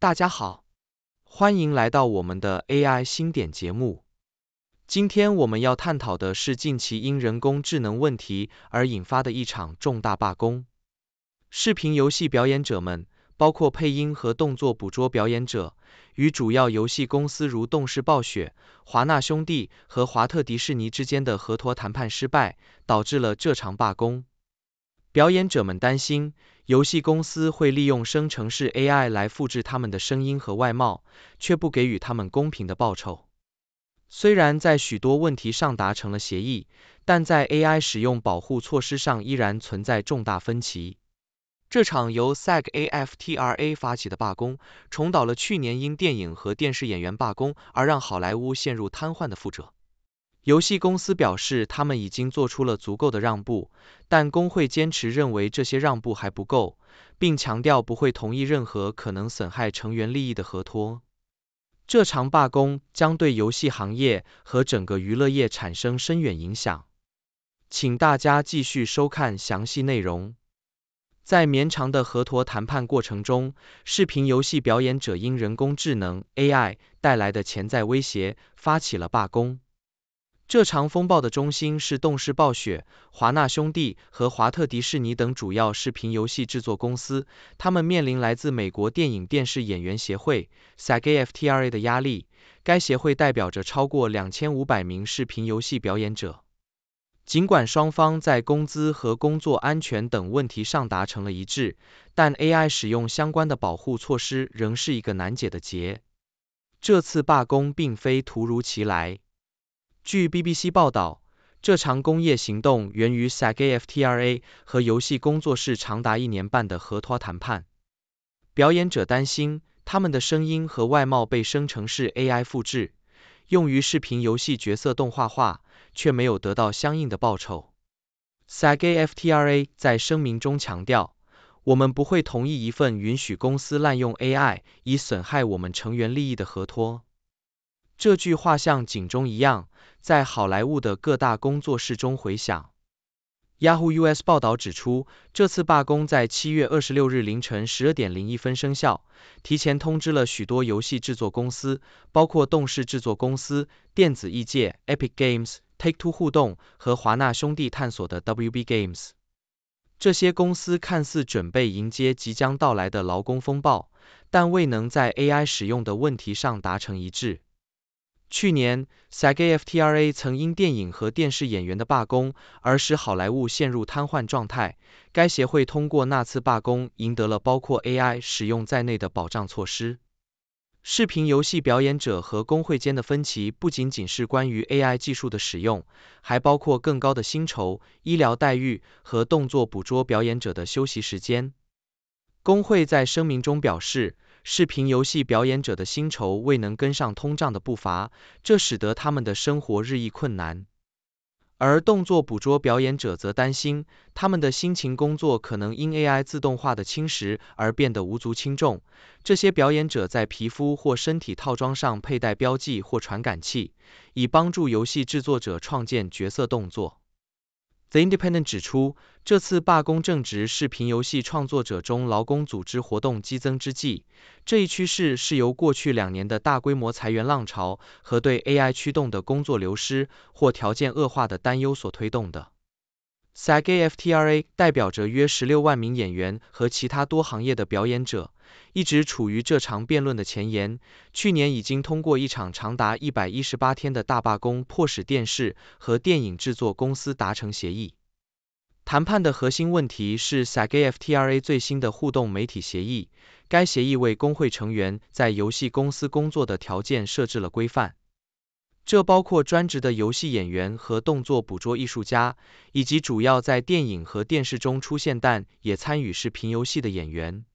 大家好，欢迎来到我们的 AI 新点节目。今天我们要探讨的是近期因人工智能问题而引发的一场重大罢工。视频游戏表演者们，包括配音和动作捕捉表演者，与主要游戏公司如动视暴雪、华纳兄弟和华特迪士尼之间的合同谈判失败，导致了这场罢工。表演者们担心。游戏公司会利用生成式 AI 来复制他们的声音和外貌，却不给予他们公平的报酬。虽然在许多问题上达成了协议，但在 AI 使用保护措施上依然存在重大分歧。这场由 SAG-AFTRA 发起的罢工，重蹈了去年因电影和电视演员罢工而让好莱坞陷入瘫痪的覆辙。游戏公司表示，他们已经做出了足够的让步，但工会坚持认为这些让步还不够，并强调不会同意任何可能损害成员利益的合托。这场罢工将对游戏行业和整个娱乐业产生深远影响。请大家继续收看详细内容。在绵长的合托谈判过程中，视频游戏表演者因人工智能 AI 带来的潜在威胁发起了罢工。这场风暴的中心是动视暴雪、华纳兄弟和华特迪士尼等主要视频游戏制作公司，他们面临来自美国电影电视演员协会 （SAG-AFTRA） 的压力。该协会代表着超过两千五百名视频游戏表演者。尽管双方在工资和工作安全等问题上达成了一致，但 AI 使用相关的保护措施仍是一个难解的结。这次罢工并非突如其来。据 BBC 报道，这场工业行动源于 SAG-AFTRA 和游戏工作室长达一年半的合同谈判。表演者担心他们的声音和外貌被生成式 AI 复制，用于视频游戏角色动画化，却没有得到相应的报酬。SAG-AFTRA 在声明中强调：“我们不会同意一份允许公司滥用 AI 以损害我们成员利益的合同。”这句话像警钟一样，在好莱坞的各大工作室中回响。Yahoo US 报道指出，这次罢工在七月二十六日凌晨十二点零一分生效，提前通知了许多游戏制作公司，包括动视制作公司、电子艺界 （Epic Games）、Take Two 互动和华纳兄弟探索的 WB Games。这些公司看似准备迎接即将到来的劳工风暴，但未能在 AI 使用的问题上达成一致。去年，SAG-AFTRA 曾因电影和电视演员的罢工而使好莱坞陷入瘫痪状态。该协会通过那次罢工赢得了包括 AI 使用在内的保障措施。视频游戏表演者和工会间的分歧不仅仅是关于 AI 技术的使用，还包括更高的薪酬、医疗待遇和动作捕捉表演者的休息时间。工会在声明中表示。视频游戏表演者的薪酬未能跟上通胀的步伐，这使得他们的生活日益困难。而动作捕捉表演者则担心，他们的辛勤工作可能因 AI 自动化的侵蚀而变得无足轻重。这些表演者在皮肤或身体套装上佩戴标记或传感器，以帮助游戏制作者创建角色动作。The Independent 指出，这次罢工正值视频游戏创作者中劳工组织活动激增之际。这一趋势是由过去两年的大规模裁员浪潮和对 AI 驱动的工作流失或条件恶化的担忧所推动的。SAG-AFTRA 代表着约十六万名演员和其他多行业的表演者。一直处于这场辩论的前沿。去年已经通过一场长达一百一十八天的大罢工，迫使电视和电影制作公司达成协议。谈判的核心问题是 SAG-AFTRA 最新的互动媒体协议。该协议为工会成员在游戏公司工作的条件设置了规范，这包括专职的游戏演员和动作捕捉艺术家，以及主要在电影和电视中出现但也参与视频游戏的演员。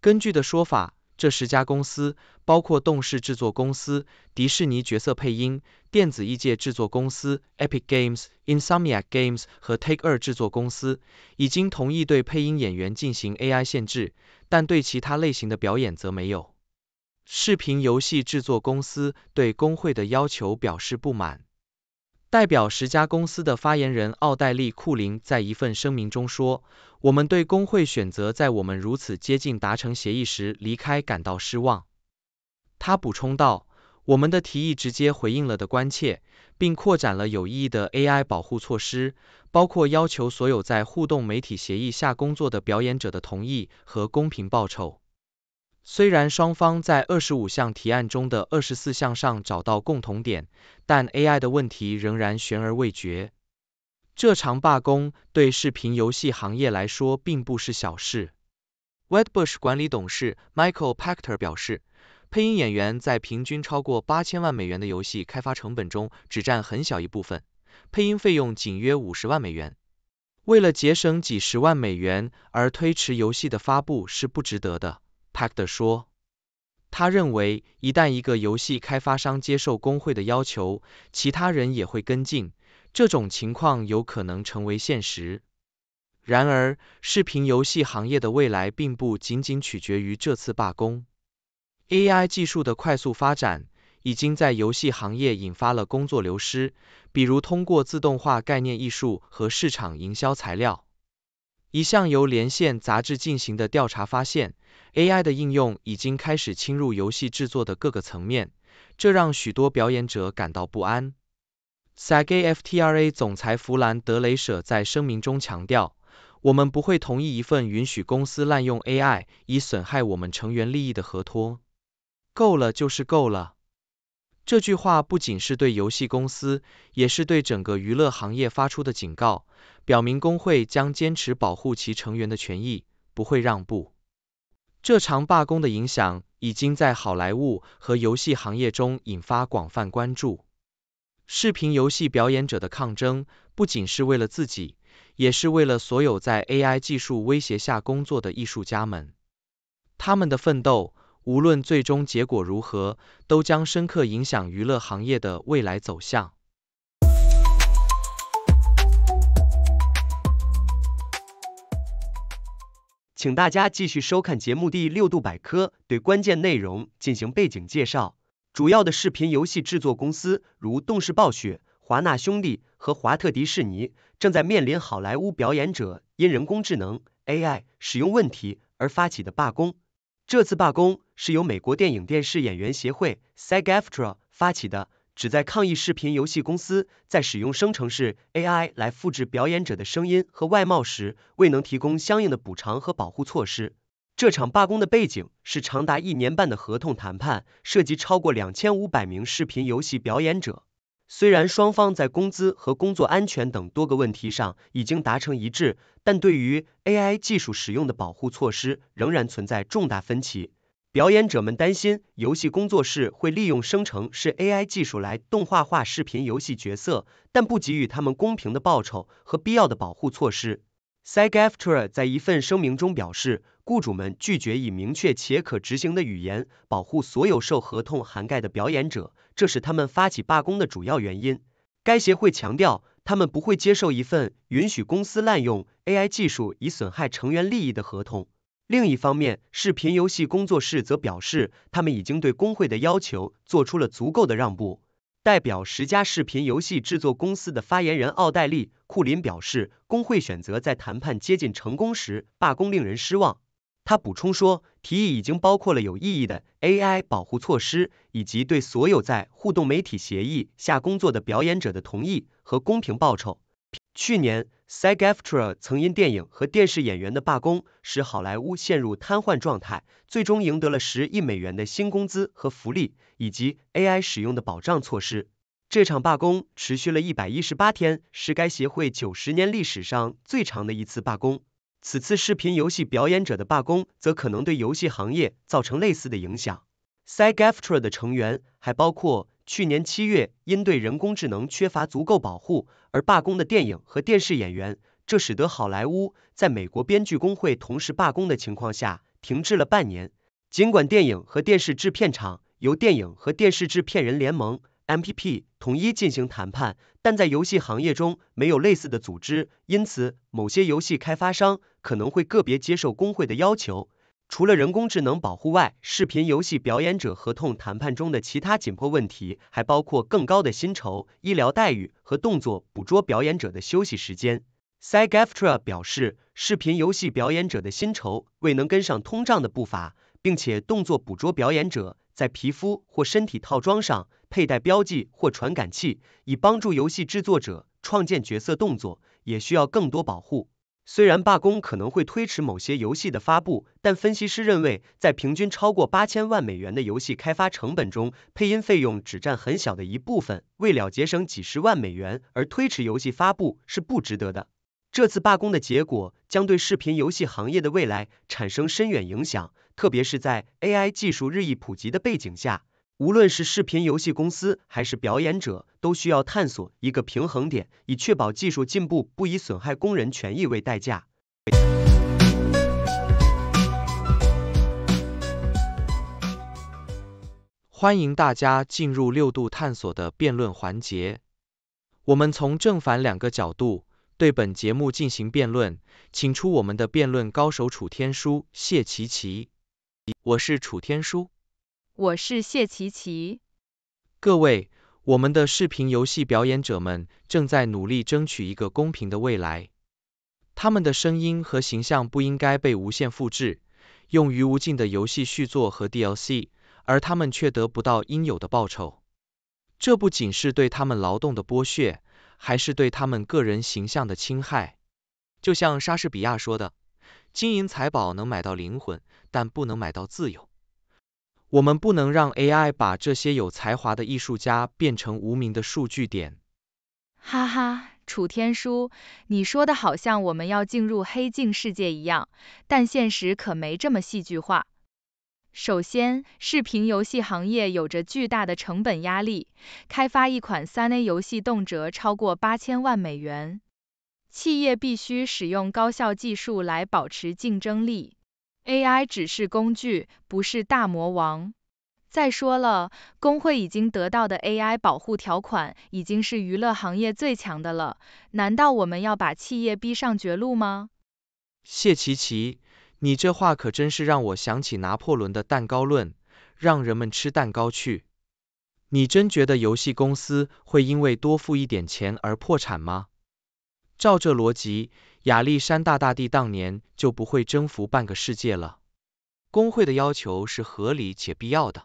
根据的说法，这十家公司包括动视制作公司、迪士尼角色配音、电子艺界制作公司、Epic Games、Insomniac Games 和 Take 二制作公司，已经同意对配音演员进行 AI 限制，但对其他类型的表演则没有。视频游戏制作公司对工会的要求表示不满。代表十家公司的发言人奥黛丽·库林在一份声明中说：“我们对工会选择在我们如此接近达成协议时离开感到失望。”他补充道：“我们的提议直接回应了的关切，并扩展了有意义的 AI 保护措施，包括要求所有在互动媒体协议下工作的表演者的同意和公平报酬。”虽然双方在二十五项提案中的二十四项上找到共同点，但 AI 的问题仍然悬而未决。这场罢工对视频游戏行业来说并不是小事。w e d Bush 管理董事 Michael p a c t e r 表示，配音演员在平均超过八千万美元的游戏开发成本中只占很小一部分，配音费用仅约五十万美元。为了节省几十万美元而推迟游戏的发布是不值得的。Pact 说，他认为一旦一个游戏开发商接受工会的要求，其他人也会跟进，这种情况有可能成为现实。然而，视频游戏行业的未来并不仅仅取决于这次罢工。AI 技术的快速发展已经在游戏行业引发了工作流失，比如通过自动化概念艺术和市场营销材料。一项由连线杂志进行的调查发现，AI 的应用已经开始侵入游戏制作的各个层面，这让许多表演者感到不安。SAG-AFTRA 总裁弗兰德雷舍在声明中强调：“我们不会同意一份允许公司滥用 AI 以损害我们成员利益的合同。”够了，就是够了。这句话不仅是对游戏公司，也是对整个娱乐行业发出的警告，表明工会将坚持保护其成员的权益，不会让步。这场罢工的影响已经在好莱坞和游戏行业中引发广泛关注。视频游戏表演者的抗争不仅是为了自己，也是为了所有在 AI 技术威胁下工作的艺术家们。他们的奋斗。无论最终结果如何，都将深刻影响娱乐行业的未来走向。请大家继续收看节目第六度百科，对关键内容进行背景介绍。主要的视频游戏制作公司，如动视暴雪、华纳兄弟和华特迪士尼，正在面临好莱坞表演者因人工智能 AI 使用问题而发起的罢工。这次罢工是由美国电影电视演员协会 （SAG-AFTRA） 发起的，旨在抗议视频游戏公司在使用生成式 AI 来复制表演者的声音和外貌时，未能提供相应的补偿和保护措施。这场罢工的背景是长达一年半的合同谈判，涉及超过两千五百名视频游戏表演者。虽然双方在工资和工作安全等多个问题上已经达成一致，但对于 AI 技术使用的保护措施仍然存在重大分歧。表演者们担心，游戏工作室会利用生成式 AI 技术来动画化视频游戏角色，但不给予他们公平的报酬和必要的保护措施。Segafra t 在一份声明中表示，雇主们拒绝以明确且可执行的语言保护所有受合同涵盖的表演者。这是他们发起罢工的主要原因。该协会强调，他们不会接受一份允许公司滥用 AI 技术以损害成员利益的合同。另一方面，视频游戏工作室则表示，他们已经对工会的要求做出了足够的让步。代表十家视频游戏制作公司的发言人奥黛丽·库林表示，工会选择在谈判接近成功时罢工令人失望。他补充说，提议已经包括了有意义的 AI 保护措施，以及对所有在互动媒体协议下工作的表演者的同意和公平报酬。去年，SAG-AFTRA 曾因电影和电视演员的罢工使好莱坞陷入瘫痪状态，最终赢得了十亿美元的新工资和福利，以及 AI 使用的保障措施。这场罢工持续了一百一十八天，是该协会九十年历史上最长的一次罢工。此次视频游戏表演者的罢工，则可能对游戏行业造成类似的影响。SAG-AFTRA 的成员还包括去年七月因对人工智能缺乏足够保护而罢工的电影和电视演员，这使得好莱坞在美国编剧工会同时罢工的情况下停滞了半年。尽管电影和电视制片厂由电影和电视制片人联盟 （MPP） 统一进行谈判，但在游戏行业中没有类似的组织，因此某些游戏开发商可能会个别接受工会的要求。除了人工智能保护外，视频游戏表演者合同谈判中的其他紧迫问题还包括更高的薪酬、医疗待遇和动作捕捉表演者的休息时间。s i g a f r a 表示，视频游戏表演者的薪酬未能跟上通胀的步伐，并且动作捕捉表演者。在皮肤或身体套装上佩戴标记或传感器，以帮助游戏制作者创建角色动作，也需要更多保护。虽然罢工可能会推迟某些游戏的发布，但分析师认为，在平均超过八千万美元的游戏开发成本中，配音费用只占很小的一部分。为了节省几十万美元而推迟游戏发布是不值得的。这次罢工的结果将对视频游戏行业的未来产生深远影响。特别是在 AI 技术日益普及的背景下，无论是视频游戏公司还是表演者，都需要探索一个平衡点，以确保技术进步不以损害工人权益为代价。欢迎大家进入六度探索的辩论环节，我们从正反两个角度对本节目进行辩论，请出我们的辩论高手楚天舒、谢琪琪。我是楚天舒，我是谢琪琪。各位，我们的视频游戏表演者们正在努力争取一个公平的未来。他们的声音和形象不应该被无限复制，用于无尽的游戏续作和 DLC，而他们却得不到应有的报酬。这不仅是对他们劳动的剥削，还是对他们个人形象的侵害。就像莎士比亚说的：“金银财宝能买到灵魂。”但不能买到自由。我们不能让 AI 把这些有才华的艺术家变成无名的数据点。哈哈，楚天舒，你说的好像我们要进入黑镜世界一样，但现实可没这么戏剧化。首先，视频游戏行业有着巨大的成本压力，开发一款 3A 游戏动辄超过八千万美元，企业必须使用高效技术来保持竞争力。AI 只是工具，不是大魔王。再说了，工会已经得到的 AI 保护条款已经是娱乐行业最强的了，难道我们要把企业逼上绝路吗？谢琪琪，你这话可真是让我想起拿破仑的蛋糕论，让人们吃蛋糕去。你真觉得游戏公司会因为多付一点钱而破产吗？照这逻辑，亚历山大大帝当年就不会征服半个世界了。工会的要求是合理且必要的。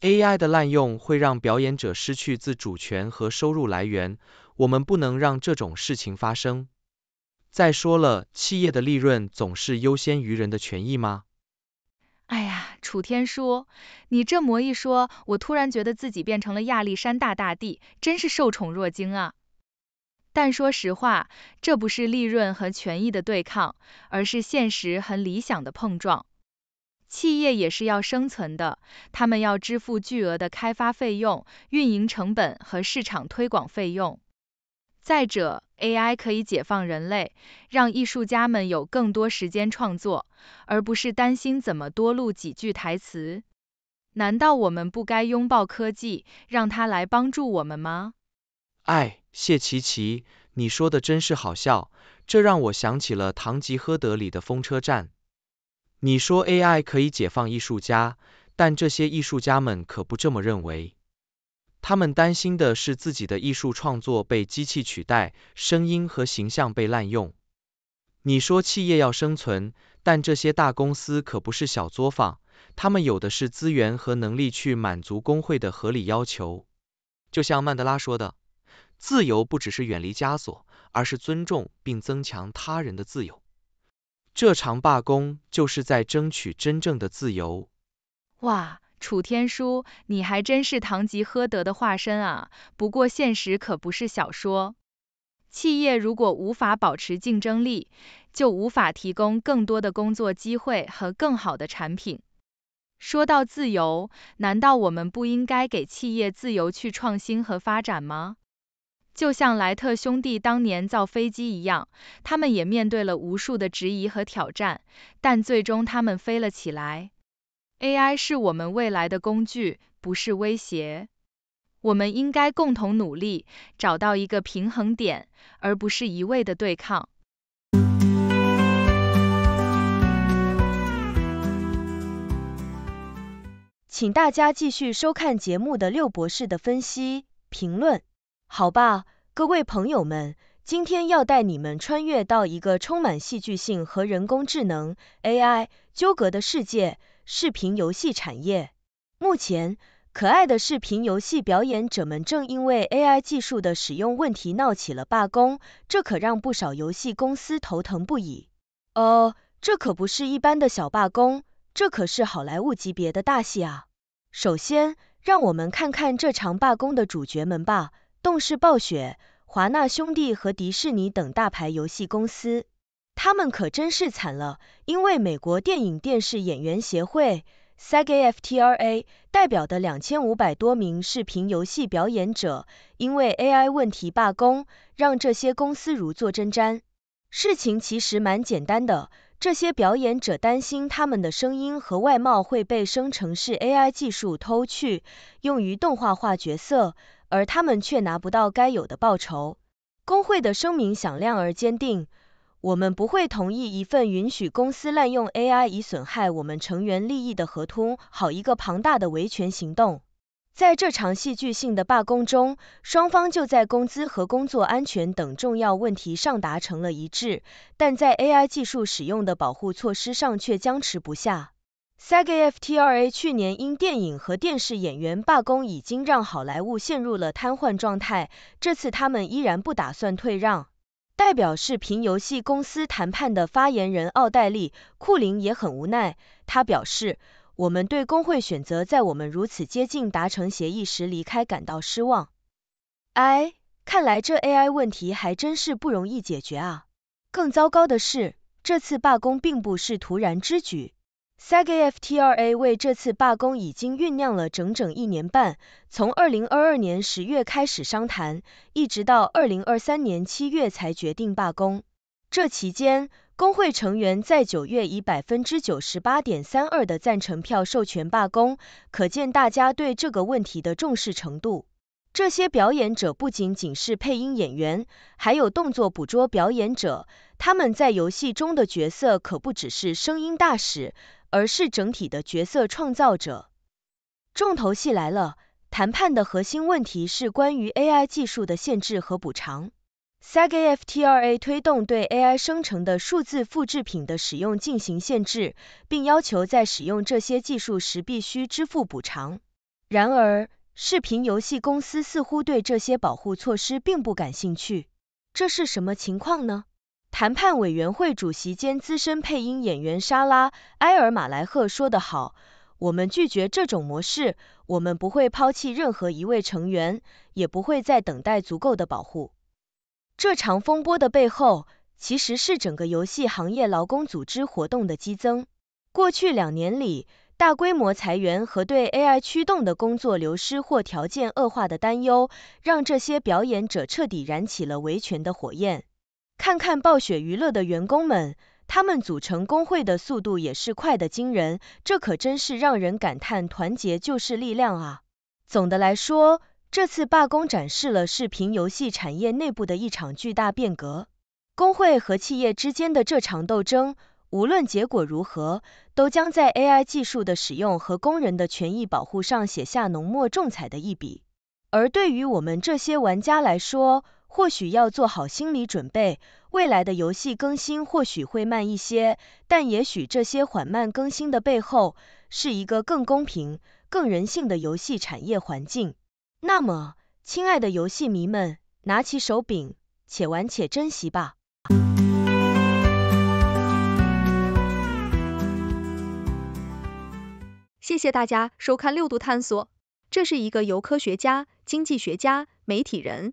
AI 的滥用会让表演者失去自主权和收入来源，我们不能让这种事情发生。再说了，企业的利润总是优先于人的权益吗？哎呀，楚天舒，你这么一说，我突然觉得自己变成了亚历山大大帝，真是受宠若惊啊！但说实话，这不是利润和权益的对抗，而是现实和理想的碰撞。企业也是要生存的，他们要支付巨额的开发费用、运营成本和市场推广费用。再者，AI 可以解放人类，让艺术家们有更多时间创作，而不是担心怎么多录几句台词。难道我们不该拥抱科技，让它来帮助我们吗？爱。谢琪琪，你说的真是好笑，这让我想起了《堂吉诃德》里的风车站。你说 AI 可以解放艺术家，但这些艺术家们可不这么认为。他们担心的是自己的艺术创作被机器取代，声音和形象被滥用。你说企业要生存，但这些大公司可不是小作坊，他们有的是资源和能力去满足工会的合理要求。就像曼德拉说的。自由不只是远离枷锁，而是尊重并增强他人的自由。这场罢工就是在争取真正的自由。哇，楚天舒，你还真是堂吉诃德的化身啊！不过现实可不是小说。企业如果无法保持竞争力，就无法提供更多的工作机会和更好的产品。说到自由，难道我们不应该给企业自由去创新和发展吗？就像莱特兄弟当年造飞机一样，他们也面对了无数的质疑和挑战，但最终他们飞了起来。AI 是我们未来的工具，不是威胁。我们应该共同努力，找到一个平衡点，而不是一味的对抗。请大家继续收看节目的六博士的分析评论。好吧，各位朋友们，今天要带你们穿越到一个充满戏剧性和人工智能 AI 纠葛的世界——视频游戏产业。目前，可爱的视频游戏表演者们正因为 AI 技术的使用问题闹起了罢工，这可让不少游戏公司头疼不已。哦，这可不是一般的小罢工，这可是好莱坞级别的大戏啊！首先，让我们看看这场罢工的主角们吧。动视暴雪、华纳兄弟和迪士尼等大牌游戏公司，他们可真是惨了，因为美国电影电视演员协会 （SAG-AFTRA） 代表的两千五百多名视频游戏表演者，因为 AI 问题罢工，让这些公司如坐针毡。事情其实蛮简单的，这些表演者担心他们的声音和外貌会被生成式 AI 技术偷去，用于动画化角色。而他们却拿不到该有的报酬。工会的声明响亮而坚定：“我们不会同意一份允许公司滥用 AI 以损害我们成员利益的合同。”好一个庞大的维权行动！在这场戏剧性的罢工中，双方就在工资和工作安全等重要问题上达成了一致，但在 AI 技术使用的保护措施上却僵持不下。Sega F T R A 去年因电影和电视演员罢工，已经让好莱坞陷入了瘫痪状态。这次他们依然不打算退让。代表视频游戏公司谈判的发言人奥黛丽·库林也很无奈，他表示：“我们对工会选择在我们如此接近达成协议时离开感到失望。”哎，看来这 AI 问题还真是不容易解决啊！更糟糕的是，这次罢工并不是突然之举。Sega F T R A 为这次罢工已经酝酿了整整一年半，从2022年十月开始商谈，一直到2023年七月才决定罢工。这期间，工会成员在九月以百分之九十八点三二的赞成票授权罢工，可见大家对这个问题的重视程度。这些表演者不仅仅是配音演员，还有动作捕捉表演者，他们在游戏中的角色可不只是声音大使。而是整体的角色创造者。重头戏来了，谈判的核心问题是关于 AI 技术的限制和补偿。SAG-AFTRA 推动对 AI 生成的数字复制品的使用进行限制，并要求在使用这些技术时必须支付补偿。然而，视频游戏公司似乎对这些保护措施并不感兴趣，这是什么情况呢？谈判委员会主席兼资深配音演员莎拉·埃尔马莱赫说得好：“我们拒绝这种模式，我们不会抛弃任何一位成员，也不会再等待足够的保护。”这场风波的背后，其实是整个游戏行业劳工组织活动的激增。过去两年里，大规模裁员和对 AI 驱动的工作流失或条件恶化的担忧，让这些表演者彻底燃起了维权的火焰。看看暴雪娱乐的员工们，他们组成工会的速度也是快得惊人，这可真是让人感叹团结就是力量啊！总的来说，这次罢工展示了视频游戏产业内部的一场巨大变革。工会和企业之间的这场斗争，无论结果如何，都将在 AI 技术的使用和工人的权益保护上写下浓墨重彩的一笔。而对于我们这些玩家来说，或许要做好心理准备，未来的游戏更新或许会慢一些，但也许这些缓慢更新的背后，是一个更公平、更人性的游戏产业环境。那么，亲爱的游戏迷们，拿起手柄，且玩且珍惜吧。谢谢大家收看六度探索，这是一个由科学家、经济学家、媒体人。